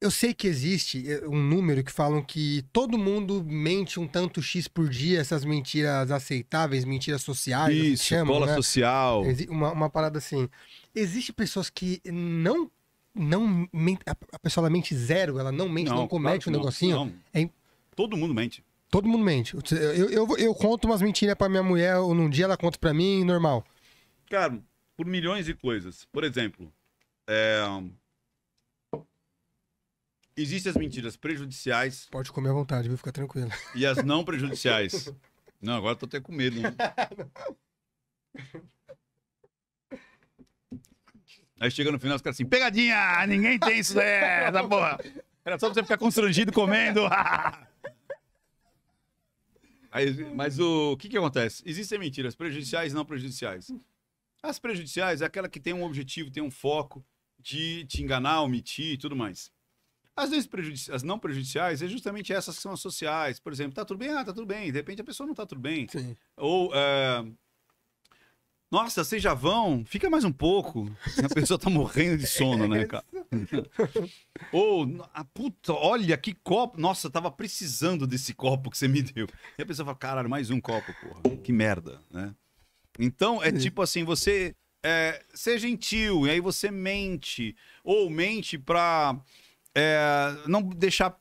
Eu sei que existe eh, um número que falam que todo mundo mente um tanto X por dia, essas mentiras aceitáveis, mentiras sociais. Assim Isso, chamam, bola né? social. Uma, uma parada assim. Existe pessoas que não. não a pessoa ela mente zero, ela não mente, não, não comete claro, um negocinho. Não. É... Todo mundo mente. Todo mundo mente. Eu, eu, eu conto umas mentiras para minha mulher, ou num dia ela conta para mim, normal. Cara, por milhões de coisas. Por exemplo, é, Existem as mentiras prejudiciais. Pode comer à vontade, viu? Fica tranquilo. E as não prejudiciais. não, agora tô até com medo, né? Aí chega no final, os caras assim, pegadinha! Ninguém tem isso né? Da porra! Era só você ficar constrangido comendo. Aí, mas o, o que que acontece? Existem mentiras prejudiciais e não prejudiciais. As prejudiciais é aquela que tem um objetivo, tem um foco de te enganar, omitir e tudo mais. As leis prejudici as não prejudiciais é justamente essas que são as sociais. Por exemplo, tá tudo bem? Ah, tá tudo bem. De repente a pessoa não tá tudo bem. Sim. Ou. É... Nossa, vocês já vão? Fica mais um pouco. A pessoa tá morrendo de sono, né, cara? Ou, a ah, puta, olha que copo. Nossa, tava precisando desse copo que você me deu. E a pessoa fala, caralho, mais um copo, porra. Que merda, né? Então, é tipo assim, você é, ser gentil, e aí você mente. Ou mente pra é, não deixar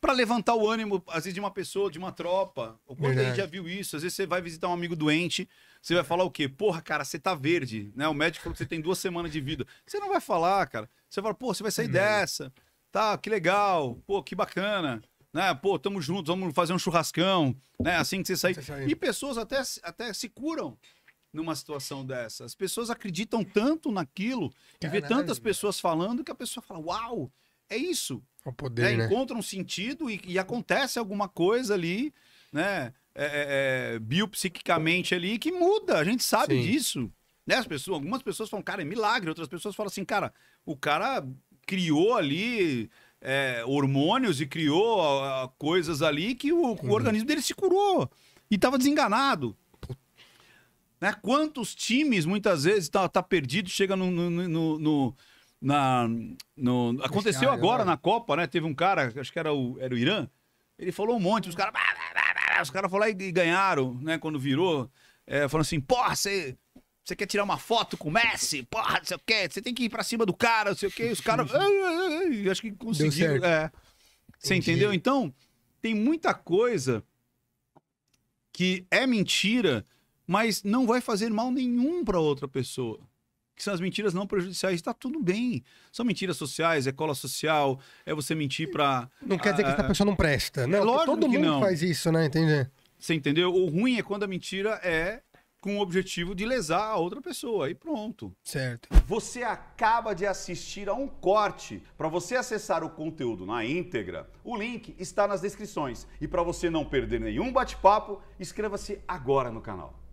para levantar o ânimo, às vezes, de uma pessoa, de uma tropa. O quanto a gente já viu isso. Às vezes você vai visitar um amigo doente, você vai falar o quê? Porra, cara, você tá verde, né? O médico falou que você tem duas semanas de vida. Você não vai falar, cara. Você fala, pô, você vai sair hum. dessa. Tá, que legal. Pô, que bacana. Né? Pô, tamo juntos, vamos fazer um churrascão, né? Assim que você sair. e pessoas até, até se curam numa situação dessa. As pessoas acreditam tanto naquilo e vê tantas pessoas falando que a pessoa fala, uau, é isso. É o poder, né? né? Encontra um sentido e, e, acontece alguma coisa ali, né? É, é, é, biopsiquicamente ali que muda, a gente sabe Sim. disso. Né? As pessoas, algumas pessoas falam, cara, é milagre. Outras pessoas falam assim, cara, o cara criou ali é, hormônios e criou a, a, coisas ali que o, o uhum. organismo dele se curou e estava desenganado. Né? Quantos times muitas vezes tá, tá perdido, chega no, no, no, no na, no, aconteceu agora é. na Copa, né? Teve um cara, acho que era o, era o Irã, ele falou um monte, os caras. Os caras foram lá e ganharam, né? Quando virou, é, falando assim, porra, você. Você quer tirar uma foto com o Messi? Porra, não sei o quê. Você tem que ir pra cima do cara, não sei o quê. Os caras. Acho que conseguiram. É. Você entendeu? Então, tem muita coisa que é mentira, mas não vai fazer mal nenhum pra outra pessoa que são as mentiras não prejudiciais. Está tudo bem. São mentiras sociais, é cola social, é você mentir para. Não quer dizer que essa pessoa não presta, né? É lógico Todo mundo não. faz isso, né? entendeu Você entendeu? O ruim é quando a mentira é com o objetivo de lesar a outra pessoa. E pronto. Certo. Você acaba de assistir a um corte. Para você acessar o conteúdo na íntegra, o link está nas descrições. E para você não perder nenhum bate-papo, inscreva-se agora no canal.